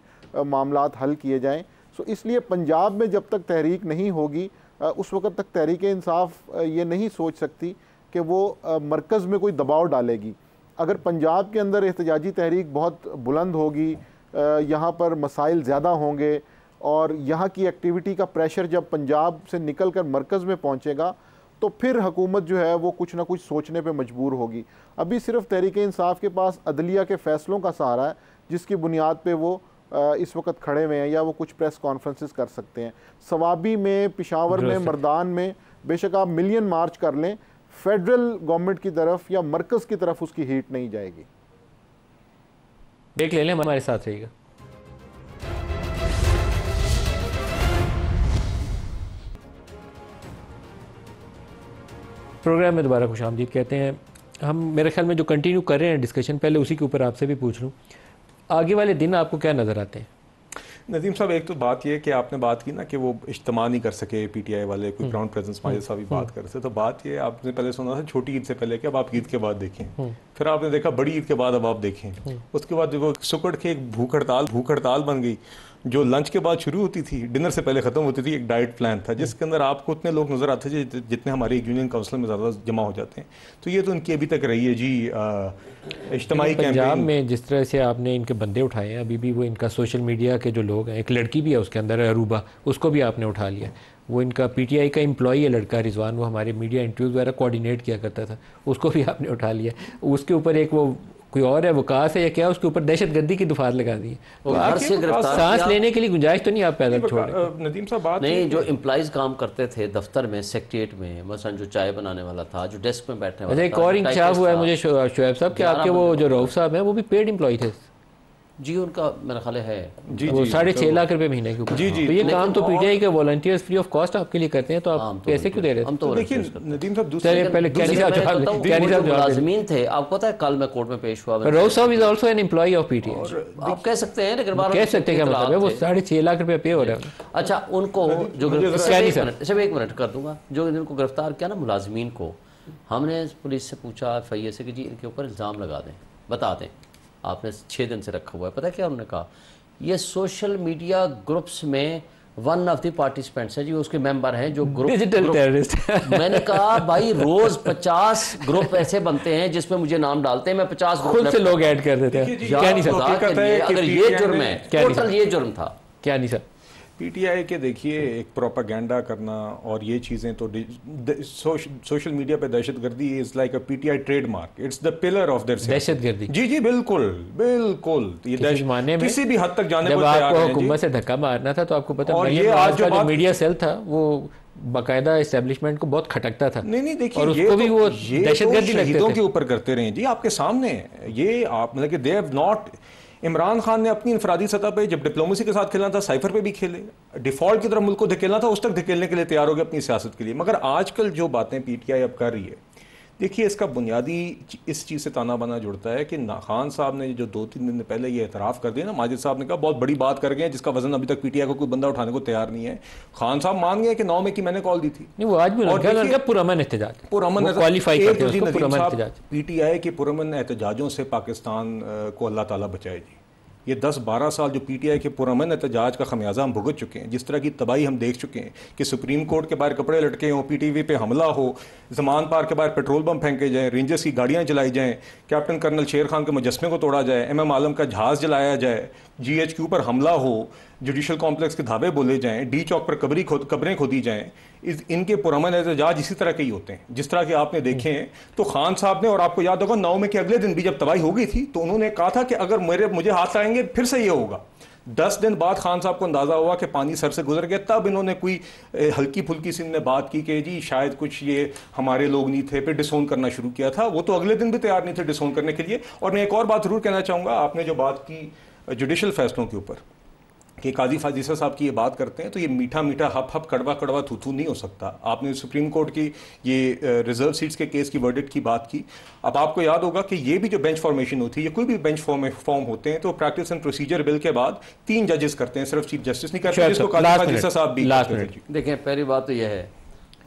मामला हल किए जाएँ सो इसलिए पंजाब में जब तक तहरीक नहीं होगी उस वक्त तक तहरीक इंसाफ ये नहीं सोच सकती कि वो मरकज़ में कोई दबाव डालेगी अगर पंजाब के अंदर एहतजाजी तहरीक बहुत बुलंद होगी यहाँ पर मसाइल ज़्यादा होंगे और यहाँ की एक्टिविटी का प्रेशर जब पंजाब से निकल कर मरकज़ में पहुँचेगा तो फिर हुकूमत जो है वो कुछ ना कुछ सोचने पे मजबूर होगी अभी सिर्फ तहरीक इंसाफ के पास अदलिया के फ़ैसलों का सहारा है जिसकी बुनियाद पे वो इस वक्त खड़े हुए हैं या वो कुछ प्रेस कॉन्फ्रेंसिस कर सकते हैं सवाबी में पिशावर में मरदान में बेशक आप मिलियन मार्च कर लें फेडरल गवर्नमेंट की तरफ या मरकज़ की तरफ उसकी हीट नहीं जाएगी देख ले लें हमारे साथ रहिएगा प्रोग्राम में दोबारा खुश आमदीद कहते हैं हम मेरे ख्याल में जो कंटिन्यू कर रहे हैं डिस्कशन पहले उसी के ऊपर आपसे भी पूछ लूँ आगे वाले दिन आपको क्या नज़र आते हैं नदीम साहब एक तो बात यह कि आपने बात की ना कि वो इज्तम नहीं कर सके पी टी आई वाले कोई ग्राउंड प्रेजेंस माजे साहब भी हम्म। बात कर रहे थे तो बात ये आपने पहले सुना था छोटी ईद से पहले कि अब आप ईद के बाद देखें हम्म। फिर आपने देखा बड़ी ईद के बाद अब आप देखें उसके बाद जो सुकड़ के एक भूख हड़ताल भूख हड़ताल बन गई जो लंच के बाद शुरू होती थी डिनर से पहले ख़त्म होती थी एक डाइट प्लान था जिसके अंदर आपको उतने लोग नज़र आते थे जितने हमारे यूनियन काउंसिल में ज़्यादा जमा हो जाते हैं तो ये तो इनकी अभी तक रही है जी इज्तमाही पंजाब में जिस तरह से आपने इनके बंदे उठाए हैं अभी भी वो इनका सोशल मीडिया के जो लोग हैं एक लड़की भी है उसके अंदर अरूबा उसको भी आपने उठा लिया वो इनका पीटीआई का एम्प्लॉई है लड़का रिजवान वो हमारे मीडिया इंटरव्यूज वगैरह कोऑर्डिनेट किया करता था उसको भी आपने उठा लिया उसके ऊपर एक वो कोई और है वकास है या क्या उसके ऊपर दहशत गर्दी की दुफात लगा दी है सांस लेने के लिए गुंजाइश तो नहीं आप पैदल छोड़ नदीम साहब बात नहीं जो एम्प्लॉज काम करते थे दफ्तर में सेक्रेटरीट में मसलन जो चाय बनाने वाला था जो डेस्क में बैठे अच्छा, एक और इंकशाफ हुआ है मुझे शुएब साहब कि आपके वो जो रऊफ साहब हैं वो भी पेड एम्प्लॉय थे जी उनका मेरा ख्याल है जी जी साढ़े तो छह लाख रुपए महीने के ऊपर जी जी तो ये काम तो, तो पीटीआई के वॉलंटियर्स फ्री ऑफ कॉस्ट आपके लिए करते हैं तो आप हाँ, तो पैसे क्यों दे रहे हैं थे आप पता है कल मैं कोर्ट में पेश हुआ रोज साहब is also an employ of PTI आप कह सकते हैं कह सकते हैं क्या मतलब वो साढ़े छह लाख रुपए पे हो रहे है अच्छा उनको जो सिर्फ एक मिनट कर दूंगा जो इनको गिरफ्तार किया ना मुलाजमीन को हमने पुलिस से पूछा एफ आई से कि जी इनके ऊपर इल्ज़ाम लगा दें बता दें आपने छः दिन से रखा हुआ है पता क्या उन्होंने कहा ये सोशल मीडिया ग्रुप्स में वन ऑफ दी पार्टिसिपेंट्स है जी उसके मेंबर हैं जो ग्रुप डिजिटल टेररिस्ट मैंने कहा भाई रोज पचास ग्रुप ऐसे बनते हैं जिसमें मुझे नाम डालते हैं मैं पचास खुद से लोग ऐड कर देते हैं क्या नहीं सर अगर ये जुर्म है टोटल ये जुर्म था क्या नहीं सर पीटीआई के देखिए एक प्रोपागेंडा करना और ये चीज़ें तो सोशल मीडिया पे दहशतगर्दी is like a PTI trademark it's the pillar of their दहशतगर्दी जी जी बिल्कुल बिल्कुल ये किसी माने में किसी भी हद तक जाने जब आपको हुकूमत से धक्का मारना था तो आपको पता और ये आज जो, जो मीडिया सेल था वो बाकायदा इस्टेब्लिशमेंट को बहुत खटकता था नहीं नहीं देखिए तो- ये तो, भी वो दहशतगर्दी तो के ऊपर करते रहे जी आपके सामने ये आप मतलब कि they have not Imran Khan ने अपनी इंफरादी सतह पर जब डिप्लोमेसी के साथ खेलना था साइफर पर भी खेले डिफॉल्ट की तरफ मुल्क को धकेलना था उस तक धकेलने के लिए तैयार हो गए अपनी सियासत के लिए मगर आजकल जो बातें पीटीआई अब कर रही है देखिए इसका बुनियादी इस चीज़ से ताना बाना जुड़ता है कि खान साहब ने जो दो तीन दिन पहले ये एतराफ़ कर दिया ना माजिद साहब ने कहा बहुत बड़ी बात कर गए हैं जिसका वजन अभी तक पीटीआई को कोई बंदा उठाने को तैयार नहीं है खान साहब मान गए कि नौ में की मैंने कॉल दी थी नहीं वो आज भी और पुरमन पीटीआई के पुरमन एहतजाजों से पाकिस्तान को अल्लाह ताला बचाएगी ये दस बारह साल जो पीटीआई के पुरमन एहतजाज का खमियाजा हम भुगत चुके हैं जिस तरह की तबाही हम देख चुके हैं कि सुप्रीम कोर्ट के बाहर कपड़े लटके हों पीटीवी पे हमला हो जमान पार के बाहर पेट्रोल बम फेंके जाए रेंजर्स की गाड़ियाँ जलाई जाएँ कैप्टन कर्नल शेर खान के मुजस्मे को तोड़ा जाए एम एम आलम का जहाज़ जलाया जाए जी एच क्यू पर हमला हो जुडिशल कॉम्प्लेक्स के धाबे बोले जाएं डी चौक पर कबरी खो कबरें खोदी जाएं इस इनके पुरमन एहतजाज इसी तरह के ही होते हैं जिस तरह के आपने देखे हैं तो खान साहब ने और आपको याद होगा नौ में के अगले दिन भी जब तबाही हो गई थी तो उन्होंने कहा था कि अगर मेरे मुझे हाथ आएंगे फिर से ये होगा दस दिन बाद खान साहब को अंदाज़ा हुआ कि पानी सर से गुजर गया तब इन्होंने कोई हल्की फुल्की सी ने बात की कि जी शायद कुछ ये हमारे लोग नहीं थे फिर डिसोन करना शुरू किया था वो तो अगले दिन भी तैयार नहीं थे डिसोन करने के लिए और मैं एक और बात ज़रूर कहना चाहूँगा आपने जो बात की जुडिशल फैसलों के ऊपर कि काजी फाजीसा साहब की ये बात करते हैं तो ये मीठा मीठा हप हप कड़वा कड़वा थूथू नहीं हो सकता आपने सुप्रीम कोर्ट की ये रिजर्व सीट्स के केस की वर्डिट की बात की अब आपको याद होगा कि ये भी जो बेंच फॉर्मेशन होती है ये कोई भी बेंच फॉर्म फॉर्म होते हैं तो प्रैक्टिस एंड प्रोसीजर बिल के बाद तीन जजेस करते हैं सिर्फ चीफ जस्टिस नहीं करते अच्छा, जिसको अच्छा, साहब भी देखें पहली बात तो यह है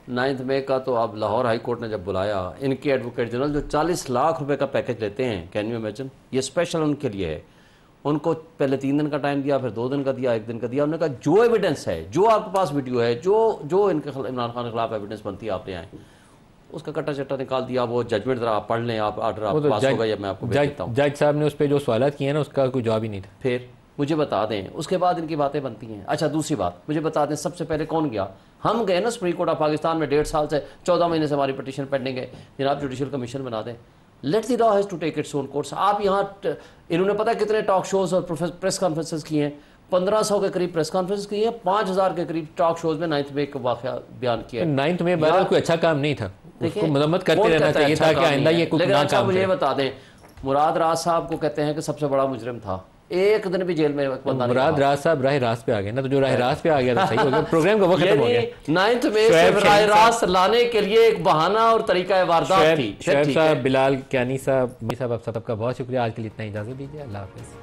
नाइन्थ मे का तो आप लाहौर हाई कोर्ट ने जब बुलाया इनके एडवोकेट जनरल जो 40 लाख रुपए का पैकेज लेते हैं कैन यू इमेजिन ये स्पेशल उनके लिए है उनको पहले तीन दिन का टाइम दिया फिर दो दिन का दिया एक दिन का दिया उन्होंने कहा जो एविडेंस है जो आपके पास वीडियो है जो जो इनके इमरान खान के खिलाफ एविडेंस बनती है आप ले आए उसका कट्टा चट्टा निकाल दिया वो जजमेंट जरा आप पढ़ लें आप आर्डर आप पास तो होगा या मैं आपको देता हूँ जज साहब ने उस पर जो सवाल किए हैं ना उसका कोई जवाब ही नहीं था फिर मुझे बता दें उसके बाद इनकी बातें बनती हैं अच्छा दूसरी बात मुझे बता दें सबसे पहले कौन गया हम गए ना सुप्रीम कोर्ट ऑफ पाकिस्तान में डेढ़ साल से चौदह महीने से हमारी पटिशन पेंडिंग है जनाब जुडिशल कमीशन बना दें let the law has to take its own course आप यहाँ इन्होंने पता कितने टॉक शोज़ और प्रेस कॉन्फ्रेंसेस किए हैं पंद्रह सौ के करीब प्रेस कॉन्फ्रेंस की है पाँच हजार के करीब टॉक शोज में नाइन्थ में एक वाक्य बयान किया नाइन्थ में बहरहाल कोई अच्छा काम नहीं था देखिए मदम्मत करते रहना चाहिए अच्छा था कि आइंदा ये कुछ ना अच्छा काम मुझे बता दें मुराद राज साहब को कहते हैं कि सबसे बड़ा मुजरिम था एक दिन भी जेल में मुराद राज साहब राह रास पे आ गए ना तो जो राह रास पे आ गया था सही हो गया प्रोग्राम का वक्त हो गया नाइन्थ में राह रास लाने के लिए एक बहाना और तरीका वारदात थी शेख साहब बिलाल कैनी साहब साहब आप सबका बहुत शुक्रिया आज के लिए इतना इजाज़त दीजिए अल्लाह हाफिज़